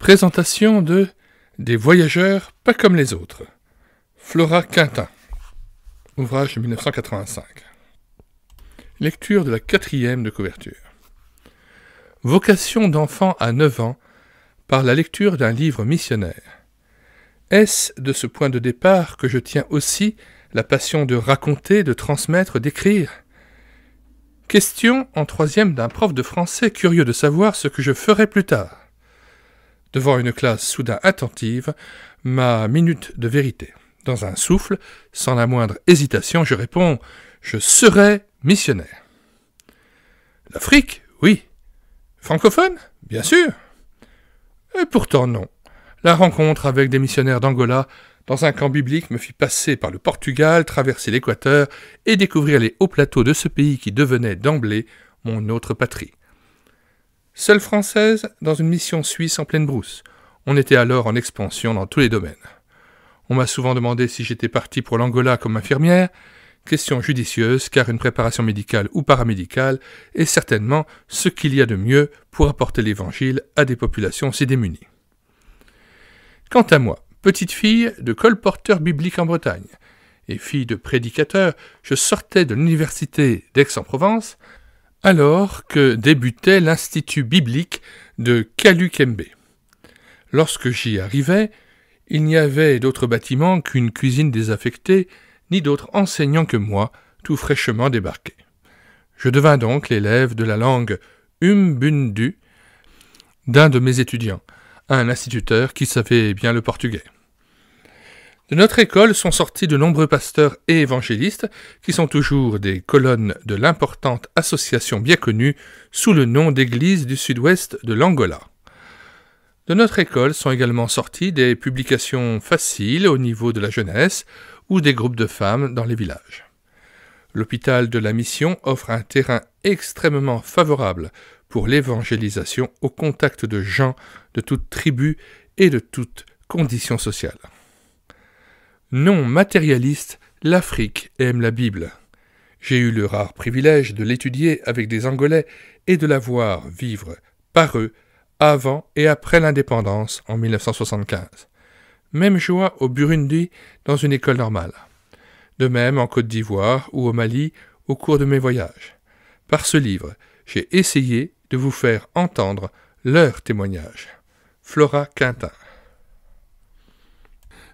Présentation de Des voyageurs pas comme les autres. Flora Quintin. Ouvrage de 1985. Lecture de la quatrième de couverture. Vocation d'enfant à 9 ans par la lecture d'un livre missionnaire. Est-ce de ce point de départ que je tiens aussi la passion de raconter, de transmettre, d'écrire Question en troisième d'un prof de français curieux de savoir ce que je ferai plus tard devant une classe soudain attentive, ma minute de vérité. Dans un souffle, sans la moindre hésitation, je réponds Je serai missionnaire. L'Afrique, oui. Francophone Bien sûr. Et pourtant non. La rencontre avec des missionnaires d'Angola dans un camp biblique me fit passer par le Portugal, traverser l'Équateur et découvrir les hauts plateaux de ce pays qui devenait d'emblée mon autre patrie. Seule française dans une mission suisse en pleine brousse. On était alors en expansion dans tous les domaines. On m'a souvent demandé si j'étais parti pour l'Angola comme infirmière. Question judicieuse, car une préparation médicale ou paramédicale est certainement ce qu'il y a de mieux pour apporter l'Évangile à des populations si démunies. Quant à moi, petite fille de colporteur biblique en Bretagne et fille de prédicateur, je sortais de l'université d'Aix-en-Provence alors que débutait l'Institut biblique de Kalukembe. Lorsque j'y arrivais, il n'y avait d'autre bâtiment qu'une cuisine désaffectée, ni d'autres enseignants que moi, tout fraîchement débarqué. Je devins donc l'élève de la langue umbundu d'un de mes étudiants, un instituteur qui savait bien le portugais. De notre école sont sortis de nombreux pasteurs et évangélistes qui sont toujours des colonnes de l'importante association bien connue sous le nom d'Église du Sud-Ouest de l'Angola. De notre école sont également sortis des publications faciles au niveau de la jeunesse ou des groupes de femmes dans les villages. L'hôpital de la mission offre un terrain extrêmement favorable pour l'évangélisation au contact de gens de toute tribu et de toutes conditions sociales. Non matérialiste, l'Afrique aime la Bible. J'ai eu le rare privilège de l'étudier avec des Angolais et de la voir vivre par eux avant et après l'indépendance en 1975. Même joie au Burundi dans une école normale. De même en Côte d'Ivoire ou au Mali au cours de mes voyages. Par ce livre, j'ai essayé de vous faire entendre leur témoignage. Flora Quintin.